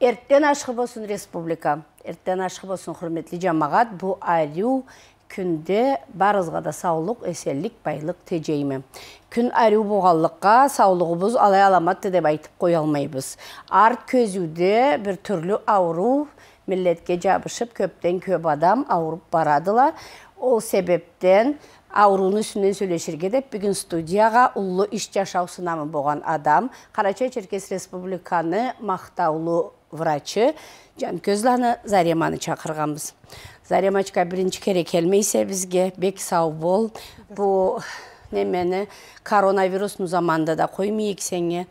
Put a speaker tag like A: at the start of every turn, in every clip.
A: Әрттен ашқы болсын республика, әрттен ашқы болсын құрметті жамағат, бұ айлу күнде барызға да саулық, әселік, байлық тежеймі. Күн Ариу бұғалыққа саулығыбыз алай аламатты деп айтып қоя алмайбыз. Арт көзуде бір түрлі ауру мүлетке жабышып, көптен көп адам ауырып барадыла. Ол себептен ауруны үстінен сөйлешерге деп бүгін студияға ұлы іш жашау сынамы болған адам Қарачай Черкес Республиканы мақтаулы врачы жанкөзланы зареманы чакырганбыз заремачка биринчи кере келмейсе бизге бек сау бол бул немени коронавирустун заманында да коймейик сеңе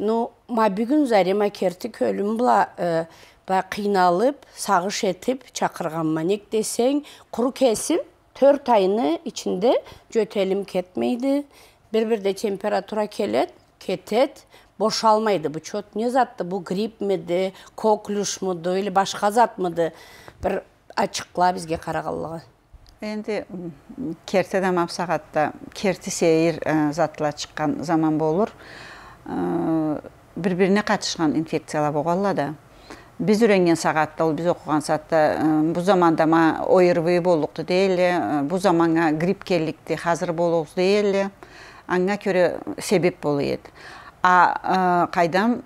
A: ну ма бүгүн зарема керти өлүм була э, баягы кыйналып сагыш этип чакырганмын эмнек десең куру кесим төрт айны ичинде жөтөлүм кетмейди бир бирде температура келет кетет бошалмайды бұл чет не затты бұл грипп меді коклюш мұды или башқа зат мұды бір ачықла бізге қарағалығы
B: енді кертеде мапсағатта керті сейір затлар шыққан заман болыр бір біріне қатышқан инфекциялар болғалады біз үйренген сағатта ол біз оқыған сағатта бұл заманда ма ойырвый болуқты дейлі бұл заманға грипп келікті қазір болуқты дейлі аңға көре себеп болу еді a qajdam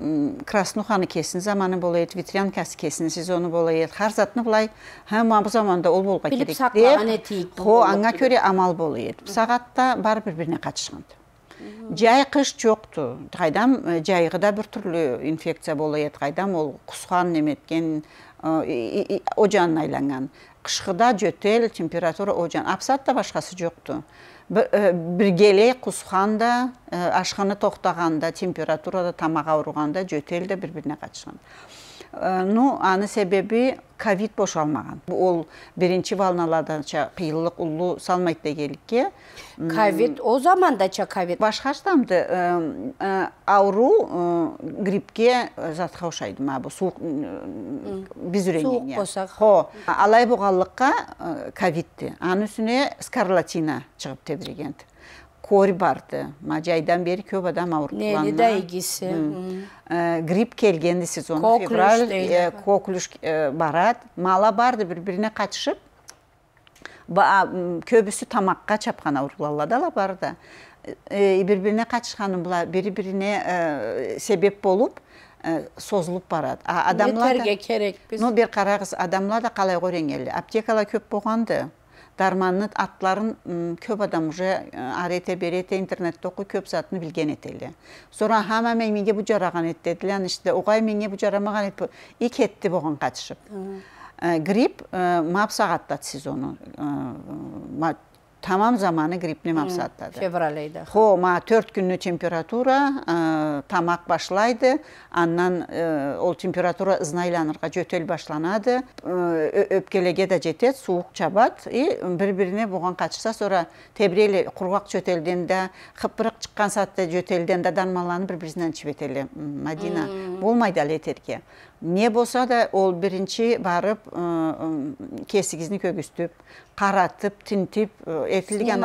B: krasnuhanı kesin zamanı bolayet, vitrenkas kesin sezonu bolayet, har zatını bulay, hem bu zamanda ol bol gerek. Bilip saklağın etiyik. Ho, ana köre amal bolayet. Sağatta bar bir-birine kaçışındı. жай қыш жоқты қайдам э, жайғы да бір түрлі инфекция болайет қайдам ол құсқан неметкен э, ожан айланған қышқыда жөтел температура ожан апсатта башқасы жоқты Э, біргелей құсқанда э, ашқаны тоқтағанда температурада тамаға ұруғанда, жөтелді бір біріне қатысқан Э, ну аны себеби ковид бошалмаган ол биринчи волналарданча кыйынлык улуу салмайт дегенликке ковид о замандача ковид башка штамды э, э, ауру гриппке затка окшойт ма бұл, суук биз үйрөнгөн суук хо алай бұғалыққа ковидти анын үстүнө скарлатина чыгып тебирген kori барды mana жайдан бери көп адам ауыртуланған грипп келгенди сезон февраль коклюш барат мала барды бири бирине катышып көбүсү тамакка чапкан ауырулалады ала барды бири бирине катышканын булар бири бирине себеп болуп созылып барат а адамлар
A: керек ну бир
B: караңыз адамлар да калай корең аптекалар көп болгонду дарманны атларын көп адам уже э, арете берете интернетте оқу, көп затын білген етелі. Сора, хама мен менге бұ жараған ет деділен, іште оғай менге бұ жарамаған эт ик етті болған қатышып. Э, грипп э, мап сағаттат сезону тамам заманы гриппне мапсаттады. Февралейді. Хо, ма төрт күнні температура тамақ башлайды, аннан ол температура ызнайланырға жөтөл башланады, өпкелеге да жетет, суық чабат, и бір-біріне бұған қатшыса, сора тебрелі құрғақ жөтелден де, қыппырық шыққан сатты жөтелден дә данмаланы бір-бірізінен чіп етелі, Мадина, болмайды әлетерге не болса да ол бірінші барып кесігізін көгістіп қаратып тінтіп етілген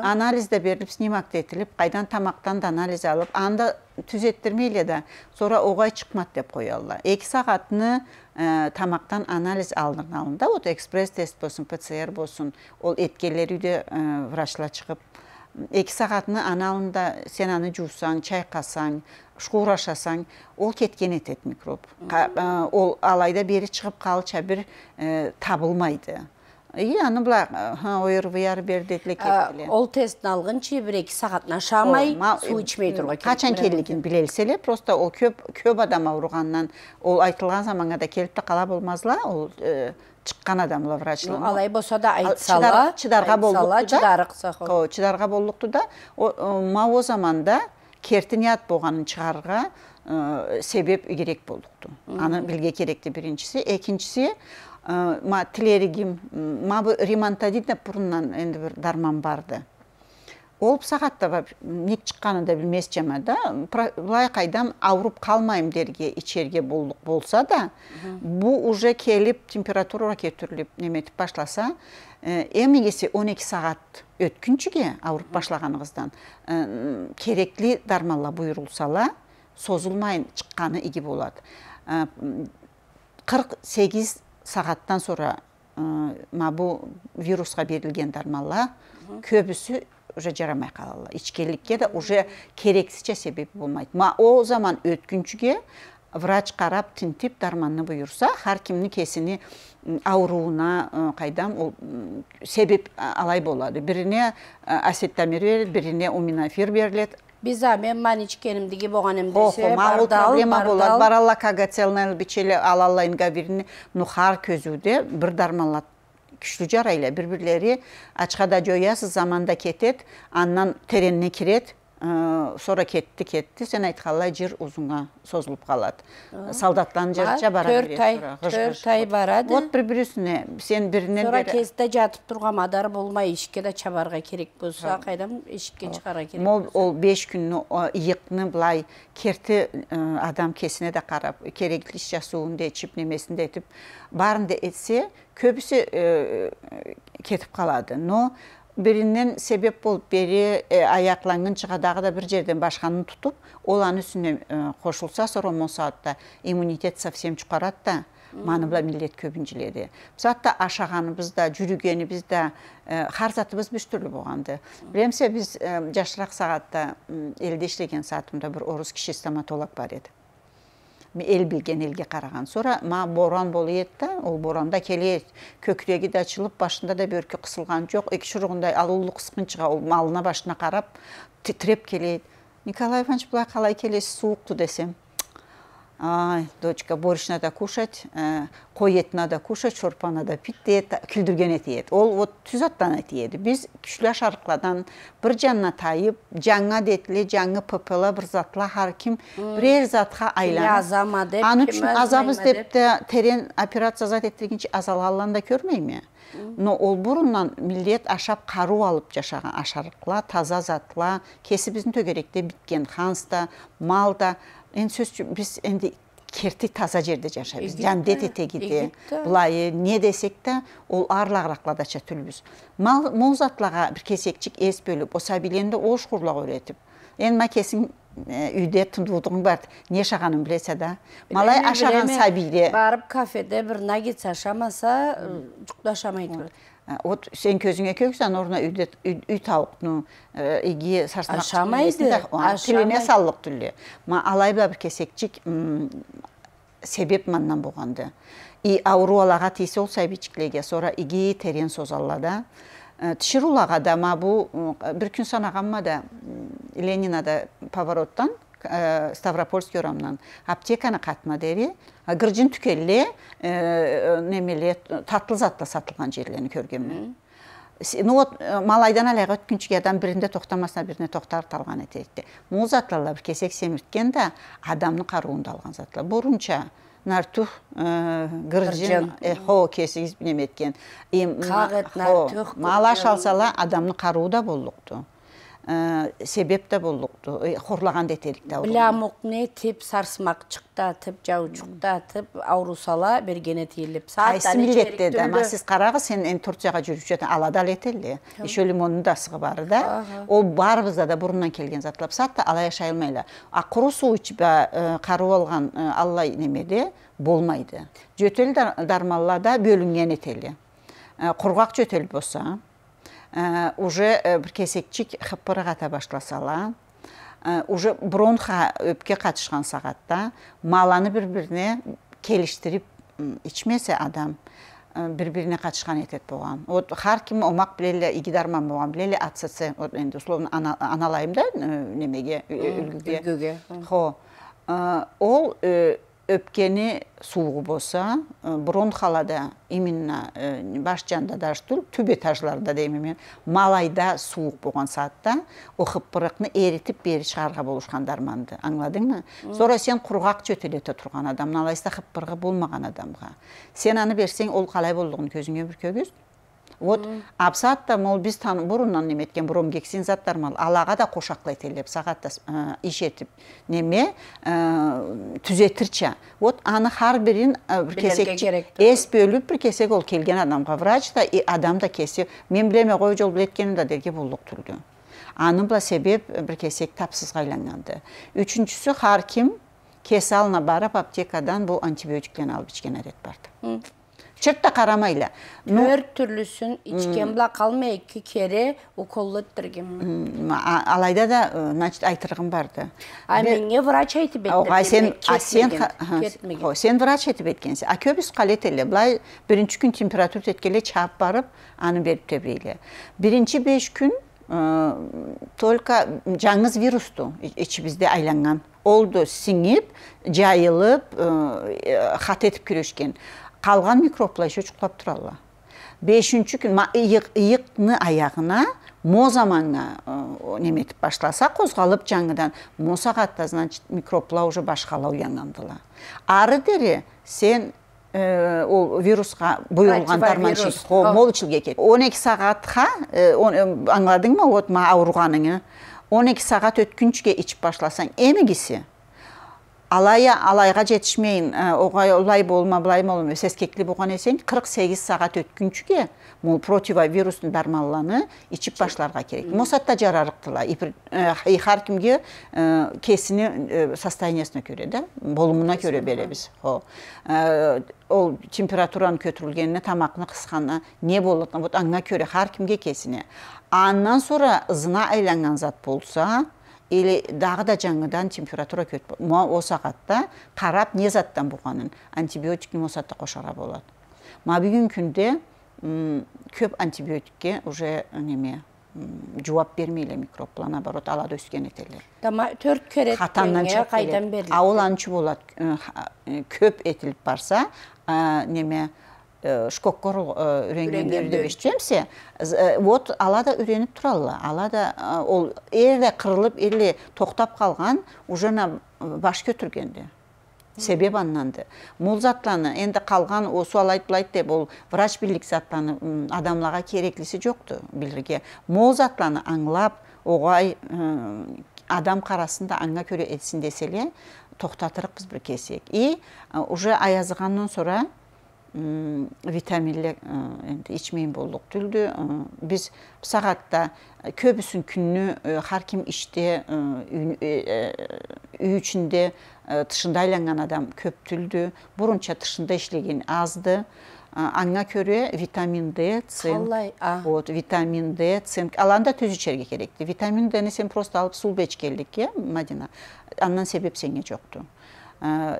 B: анализ да беріліп снимак да етіліп қайдан тамақтан да анализ алып анда түзеттірмейлі да оғай шықмат деп қояды. екі сағатыны тамақтан анализ алдың алында вот экспресс тест болсын пцр болсын ол еткелер үйде ә, шығып екі сағатыны аналында сен аны жусаң чайқасаң шкур ол кеткен етет микроб ә, ол алайда бері шығып калча бір ә, табылмайды и аны былай ойыр бұяр бер детле кетіле ә, ол тесттин алгынчы бир эки сааттан ашамай суу ичмей турга качан келигин билелис эле просто ол көп көп адам ауырғаннан ол айтылған заманга да келип да кала ол чыккан адамла врачлар алай
A: болсо да айтсала чыдарга болдукту
B: да чыдарга болукту да маа заманда кертинят болғанын шығарға себеп керек болдықты аны білге керекті біріншісі екіншісі ә, ма тілерігім ма ремонта дейді бұрыннан енді бір дарман барды ол сағатта не шыққанын да білмес жама да былай қайдам ауырып қалмайым дерге ичерге болса да бұл уже келіп температура көтеріліп неметіп башласа э, он 12 сағат өткіншіге ауырып башлаганыңыздан э, керекли дармалла чыкканы созылмай шыққаны кырк болады 48 э, сағаттан мына мабу вируска берілген дармалла көбісі уже жарамай калалы ішкерлікке де уже керексізше себеп болмайды. ма ол заман өткінчіге врач қарап тінтіп дарманны бұйырса, ар кімнің кесіні ауруына қайдам ол себеп алай болады Біріне асеттамир береді біріне уминафир
A: беріледі биза мен ман ичкенимдиги болгон десе бардал проблема болот
B: баралла бичеле алалайнга бирини нухар көзуде бір дарманлат күчтүү жарайла бірілері бирлери да жоясыз заманда кетет аннан теренине кирет sonra кетті кетті сен айтқалай жер ұзыңа созылып қалады солдаттан жерча бара төрт ай төрт ай барады вот бір бірісіне сен бірінен бері
A: кезде жатып тұрған мадар болмай ешке да чабарға керек болса қайдан ешікке шығара керек мол
B: ол беш күнні иықны былай керті адам кесіне де қарап керекті жа жасуынды ішіп немесінде етіп барынды етсе көбісі кетіп қалады но бірінен себеп болып бері ә, аяқланған дағы да бір жерден башқанын тұтып ол аны үстіне қосылса сором саатта иммунитет совсем жұқарады да маны бұла милет көбін жиледі мысалы ашағаныбыз да жүргеніміз да бір түрлі болғанды білемсе біз жашырақ сағатта елде іштеген саатымда бір орыс кіші стоматолог бар еді эл билген елге қараған. сура ма боран болуп да ол боранда келет көкүрөгү да ачылып башында да бөркү кысылган жок эки ал қысқын кыскынчыга ол малына башына карап титиреп келет николай иванович былай калай келесиз суықты десем ай дочка борщ надо кушать қой э, етін надо кушать шорпа надо пить дейді күйдіргене еді ол вот түз аттан еді біз күшләш арқыладан бір жанна тайып жаңа детле жаңы ппла бір затла ким бірер затқа айланып деп аны үшін азабыз деп те терен операция зат еттіргенше азалалан да көрмейме но ол бұрыннан милет ашап қару алып жашаға ашарқыла таза затла кесі біздің төгеректе біткен ханс та мал да енді сөз біз енді керти таза жерде жашайбыз жанде тетегиде былайы не десек та ол арлагыракла да түлбүз мол затлага бір кесекчик ес бөліп оса ош курлак үйрөтүп эми макесин үйде тындуудугуң бар не шағанын білесе да малай ашаған сабиде
A: барып кафеде бір наггетс ашамаса жүкті ашамайды
B: вот сен көзіңе көксен, орна үйде үй тауып ну иги ашамайды тіліне саллық түлі ма ба бір кесекчик себеп маңнан болғанды и ауру алаға тесе ол сора иги терен созаллада тиширулага да ма бу бір күн да ленинада павароттан, ставропольский орамнан аптеканы қатма дере, кіржін түкелле немеле татлы затта сатылған жерлерін көргенмін ну вот малайдан алайға адам бірінде тоқтамасына біріне тоқтар талған етеді мул затлалар кесек семірткен да адамның қаруында алған затлар бұрынша нартух гыржин хо кесек неметкен малаш алсала адамның қаруы да болдықты себеп болдықты болдукту хорлаган болдықты. да
A: амуқ не сарсымақ чықта, тіп жау тіп ауру сала бергене тейліп. Қайсы милдетте де, ма сіз
B: қарағы, сен эми турцияга жүрүп жатан алада Еш өлім еще лимондун бар да ол баарыбызда да бұрыннан келген затылап сатты, ала жашай Ақыру а куру суу қару алған аллай немеде болмайды жөтөл дармаллада бөлүнгөн эт Құрғақ кургак жөтөл Э, уже э, кесекчик хыппыры ката башласала э, уже бронха өпке қатышқан сағатта, маланы бір-біріне келиштирип ічмесе адам бір-біріне қатышқан этет болған. вот ар ким омак білелі эле дарман болған ацц условно немеге үлгүгө хо ол өпкені суығы болса бұрын қалада именно башжанда даштул түбе тажларда деймін малайда суық болған саатта бұрықны еретіп бері шығарға дарманды, аңладың ма Сонра сен құрғақ жөтелеті тұрған адам алайса бұрғы болмаған адамға сен аны берсең ол қалай болдығын көзіңе бір көгіз вот абсатта мол биз бурунан неметкен бромгексин заттар мал алага да кошаклайт телеп сагатта э, ишетип неме э, түзөтүрчө вот аны ар бирин э, бир кесек эс бөлүп бир кесек ол келген адамга врач да и адам да кесе мен билеме кой жол билеткеним да деги болдық түрдү анын себеп бир кесек тапсызга айланганды үчүнчүсү ар ким кесе барып аптекадан бул антибиотиктен алып ичкен адет барды черт карамайлы төрт түрлүсүн
A: ичкен була калмай эки кере уколдот алайда
B: да значит айтыргым барды а менге
A: врач айтып бетти а сен сен
B: сен врач айтып эткенсиң а көбүз калет эле булай биринчи күн температура жетке эле чаап барып аны берип тебейли биринчи беш күн только жаңыз вирусту ичибизде айланган олду сиңип жайылып хат этип киришкен қалған микробтар еще жұқпап тұра ала бешінші күн иықны иықтың аяғына мозаманына неметіп башласа қозғалып жаңыдан мо сағатта значит микроблар уже башқалау яңамдыла ары дере сен ол вирусқа бұйырылғандарман молчилге кет он екі сағатқа аңладың ма вот ма ауырғаныңы он екі сағат өткенше ішіп башласаң емігісі алая алайға жетішмейін э, оғай олай болма былай болма сескеклі болған есен 48 сағат өткүнчүге мол противовирусный дармалланы ичип башларга керек мосатта жарарыктыла э, и ар кимге э, кесини состояниясына көрө да болумуна көрө беребиз ол температуранын көтөрүлгенине тамактын кысканы не болот вот аңа көрө ар кимге кесине андан sonra ызына айланган зат болса или дағы да жаңадан температура көтіп, мына осы сағатта қарап не заттан болғанын антибиотиктің осы сәтте қошара болады мына бүгінгі күнде көп антибиотикке уже неме жауап бермейді микробтар наоборот алады өскен етерлер
A: төрт керек қатаннан қайдан
B: а болады көп етіліп барса неме Э, шкоккор үйрөнгөндөрдү э, бештемсе, вот э, алада да үйрөнүп тұралы. ала да ол эле қырылып, эле тоқтап қалған, уже баш көтіргенде. себеп аннанды Мұл затланы енді қалған, осу алайт деп ол врач білік затланы адамлаға кереклісі жоқты. білірге. мол затланы аңылап, оғай адам қарасында аңға көре этсин деселе, эле біз бир и уже аязығаннан сора Витаминлі енді ичмейін болдық түлді біз сағатта көбісін күнні харким іште үй үшінде тышында айланған адам көп түлді бұрынша тышында ішлеген азды аңа көре витамин д цинк вот витамин д цинк аланда төз ішерге керекті витамин дні сен просто алып су келдік, иә мадина Аннан себеп сенге жоқты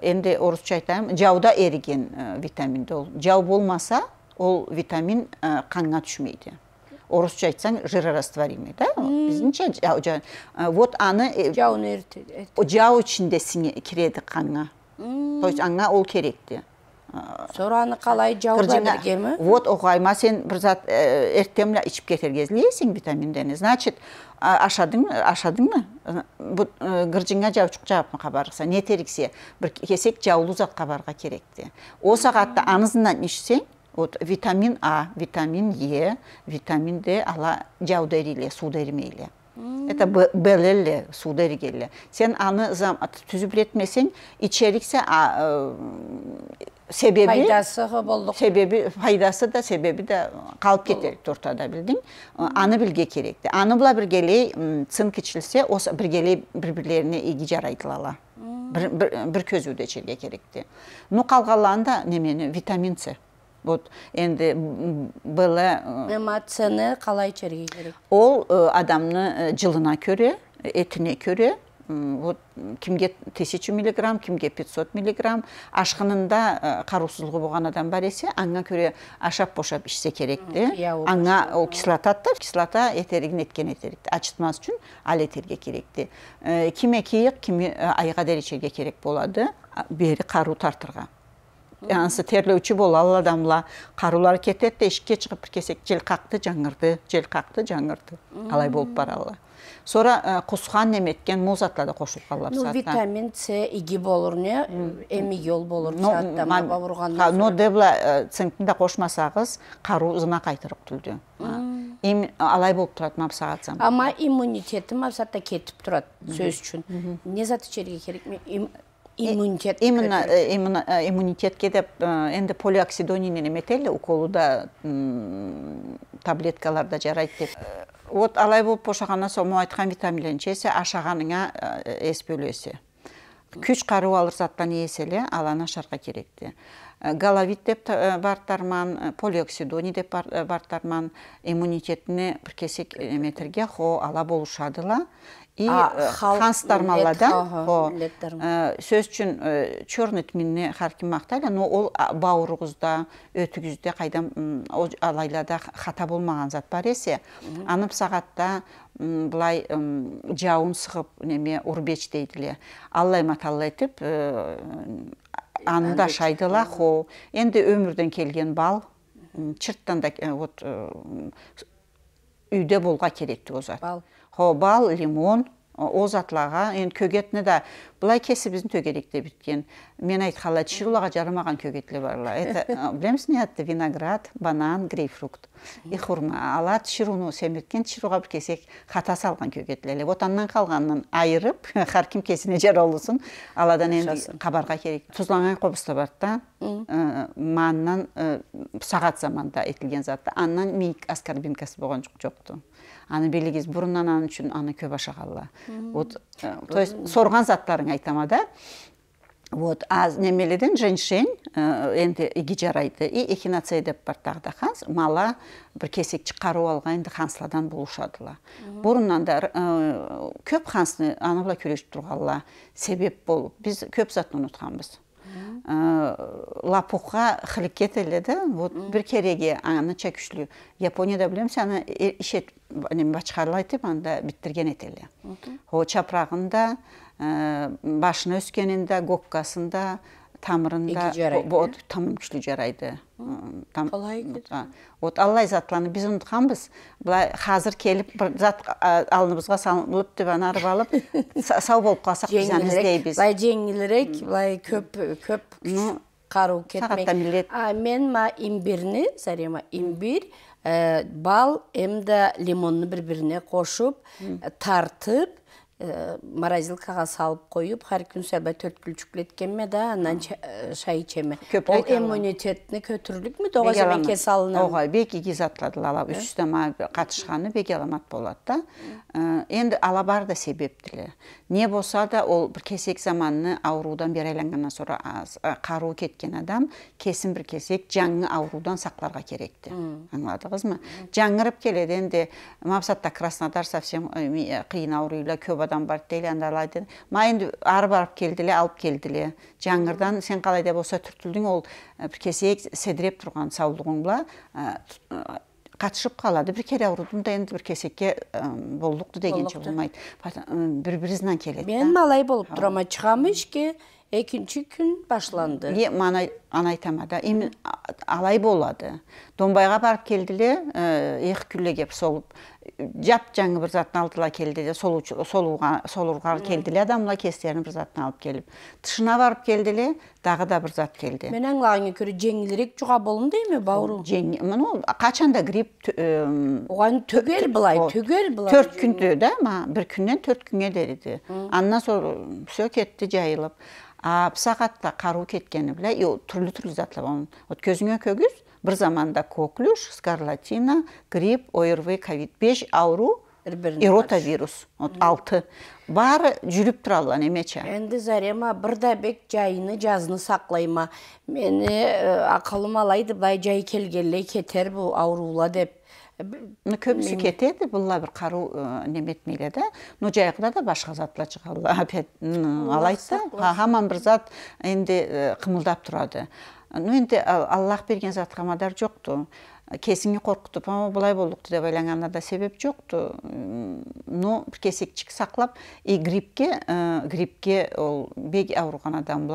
B: енді орысша айтайын жауда әріген витаминді ол жау болмаса ол витамин қанға түшмейді орысша айтсаң жирорастворимый да біздіңше жау вот аны жау ішінде кіреді қанға то есть ол керек сораны қалай жауға вот оқайма сен бір зат э, эртең ішіп ішіп кетерге ілесің значит ашадың ашадың ма бұл гыржыңа э, жаучук жаапка барса не теріксе, бір кесек жаулы затка барга керек де ол сағатта анызынан ішсең вот витамин а витамин е витамин д ала жау дериле суу это белелле судергелле сен аны түзіп ретмесең ичериксе э, себеби пайдасы болдық себеби пайдасы да себеби да қалып кетеді тортада білдің аны білге керек аны бұла біргелей цинк ішілсе осы біргелей бір бірлеріне иги жарайтылала бір, бір, бір көзуде жерге керек те ну қалғаланда немені витамин с вот енді эмоцияны
A: қалай жерге керек
B: ол адамны жылына көре етіне көре вот кимге 1000 миллиграмм кимге 500 миллиграмм ашқынында э, қарусыздығы болған адам бар есе аңа көре ашап бошап ішсе керек те аңа ол да кислота этеригин эткен этерикти ачытмас үчүн ал этерге керек те э, киме кийик э, айға айга дәрежеге керек болады бери қару тартырга ансы терлеуші бол ал адамла қарулар кетеді де ішке шығып бір кесек жел қақты жаңырды жел қақты жаңырды алай болып баралы сора кускан неметкен муз атлады кошулуп қалып ну витамин
A: с иги болур не эми жол болур но
B: дебла да қосмасаңыз қару ызына кайтарып түлдү им алай болуп турат мапсагатсам
A: ама иммунитети мапсатта кетип тұрады сөз үшін не зат ішерге керек иммунитет именно именно
B: иммунитетке деп енді полиоксидонин да таблеткалар таблеткаларда жарайды деп вот алай болып бошағаннан соң могу айткан витаминдерін ичесе ашағаныңа эс бөлесі күч қару алыр заттан эле ал керек керекті головит деп бар тарман полиоксидони деп бар тарман иммунитетине бір кесек эметерге хо ала болушадыла и э, ханс э, сөз үчүн э, черный тминне харким мактайла но ол бауырыңызда өтүгүздө қайдан алайлада хата болмаған зат бар есе, анып сағатта былай жауын сыгып неме урбеч дейділе аллай маталлай тіп анында шайдыла хо Енді өмірден келген бал чырттан да вот болға болга хобал лимон озатлаға енді көгетіні да былай кесі біздің төгеректе біткен мен айтқала чирулаға жарамаған бар барла это білеміз не атты виноград банан грейпфрукт и хурма ала чируну семеткен чируға бір кесек хата салған көгетлеле отаннан қалғанын айырып кім кесіне жер олысын аладан енді қабарға керек тұзланған қобысты бар да маннан сағат заманда етілген затты аннан мик аскорбинкасы болған жоқ жоқты аны белгиз бурунан анын үчүн аны көп ашагала вот э, то есть сорган заттарын айтама да вот а немелерден женьшень э, энди иги жарайды и эхинация деп бар тағы да ханс мала бір кесек чыгарып алған енді ханслардан болушадыла бурунан да э, көп аны аныбла күресіп тұрғанла себеп болып біз көп затты унутканбыз лапукка эле да вот бир кереги аны күчтүү японияда билемсиз аны ишет бачкарла айтып анда биттирген эт эле чапрагында э, башына гоккасын да тамырында вот тым күчтүү жарайды там қалай вот аллай затланы біз ұмытқанбыз былай қазір келіп бір зат алдымызға салынып ана арып алып сау болып қалсақ біз аны былай
A: жеңілірек былай көп көп қару кетмек мен ма имбирни зарема имбирь э, бал эмда лимонны бір біріне қосып тартып Э, морозилкага салып коюп ар күн сәбә төрт күлчүк эткенме да анан э, шай ичеме ол иммунитетини көтүрүрлүкмү дого эметке салынам
B: ооба беки ала э? үч катышканы бек аламат болот да энди ала бар да не болса да ол бір кесек заманны аурудан бери айлангандан соң каруу кеткен адам кесин бир кесек жаңы аурудан сакларга керекти ма? жаңырып келеді энди мавсатта краснодар совсем кыйын ауруйла көп арбадан барып дейле ма ары барып келділе алып келділе жаңырдан сен қалай да болса түртілдің ол бір кесек седіреп тұрған саулығың бұла қатышып қалады бір келе аурудым да енді бір кесекке болдықты дегенше болмайды бір бірінен келеді мен малай болып тұрама шығамын ішке экинчи күн башланды е мана анайтамада алай болады домбайға барып келділе екі күлле кеп солып жап жаңы бір затын алдыла келді де сол келді де адамла кестерін бір затын алып келіп тышына барып де дагы да бір зат келді мен
A: аңлаганга көрі жеңилирээк жуга болунду эми бауру
B: муну қашан да грипп оған түгел былай түгел былай төрт күнде да ма бир күндөн төрт күнгө дериди андан соң все кетти жайылып а қару каруу кеткени беле түрлі түрлі затлар вот көзүңө көгүз бір заманда коклюш скарлатина грипп орв ковид беш ауру иротавирус вот алты баары жүрүп туралы немече
A: енді зарема бек жайыны жазыны сақлайма. Мені ақылым алайды бай жай келгенлей кетер бұл аурула деп көбісі кетеді бұлар бір қару неметмейді да но да башқа
B: затлар шығады опять алайды да хаман бір зат енді қымылдап тұрады ну енді аллах берген затқа мадар жоқты. кесіңе қорқытып о былай болдықты деп ойлағанына да себеп жоқты но кесекчик сақлап и гриппке ә, гриппке ол бек ауруған адам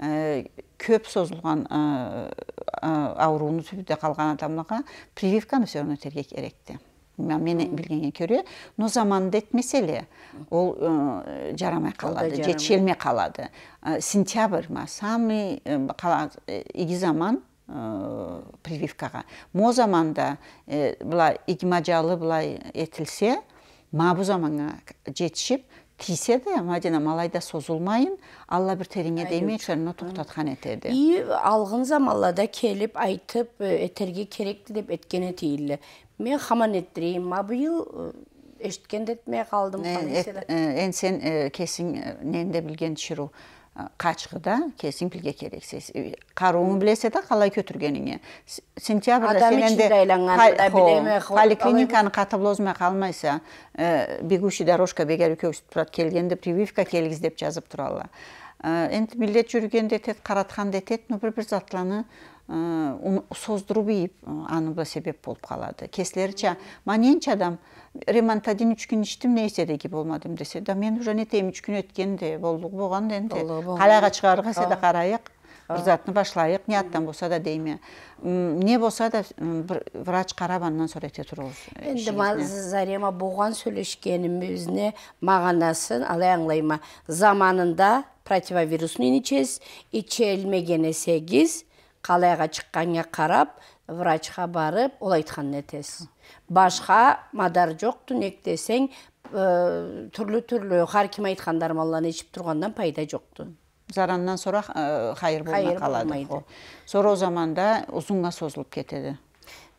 B: э, көп созылған ә, э, ауруны түбіде қалған адамға прививканы все равно керек мен билгенге көре но заманында етмеселе ол жарамай қалады жетшелмей қалады сентябрь ма самый иги заман прививкаға мо заманда былай игимажалы былай етілсе ма бұ заманға жетішіп тисе мадина малайда созулмайын алла бір тереңе деймей черно токтоткан этеди
A: и алгын замалада келип айтып этерге керек деп эткене тийиле мен хаманет деймін а биыл ешткендетме қалдым ен сен
B: кесің ненде білген шыру қачқыда кесін білге керек қаруыңы білесе да қалай көтіргеніңе сентябрда сен енді поликлиниканы қатып лозмай қалмайса бегущий дорожка бегер екеуі тұрады келгенде прививка келгіз деп жазып тұралы енді милдет жүргенде тет, қаратқанда етеді но бір бір затланы уну э, создуруп аны э, себеп болуп калады кээсилерчи маанинчи адам ремонт один үч күн не нээсе деги болмадым десе да мен уже нетейин үч күн өткенде болдугу болгон энди қалайға чыгаргаса да карайык ырзатны башлайык нияттан болса да дейме Не болсо да бир врач карап андан сүрөтө Енді энди
A: зарема буган сүйлөшкенибиздин маганасын алай аңлайма заманында противовирусный ичебиз иче сегіз қалайға шыққанға қарап врачқа барып ол айтқан етесіз башқа мадар жоқ түнек десең түрлі түрлі харким айтқандар маллан ішіп тұрғандан пайда жоқты зараннан сұра қайыр хайыр болмай қалады соро заманда ұзынға созылып кетеді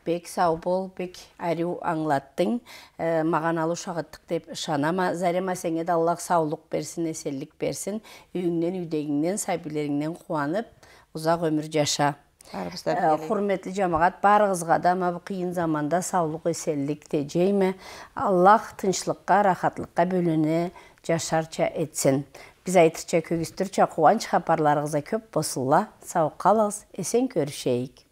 A: бек сау бол бек әріу аңлаттың ә, маған алу шағыттық деп шанама зарема сеңе де аллах саулық берсін эселлик берсін үйіңнен үйдегіңнен сәбилеріңнен қуанып ұзақ өмір жаша құрметті жамағат барығызға да мына қиын заманда саулық эселлик тежейме аллах тыншылыққа рахатлыққа бөлене жашарча етсін біз айтырча көгістірча қуанч хабарларыңызға көп босылла. сау қалыңыз есен көрішейік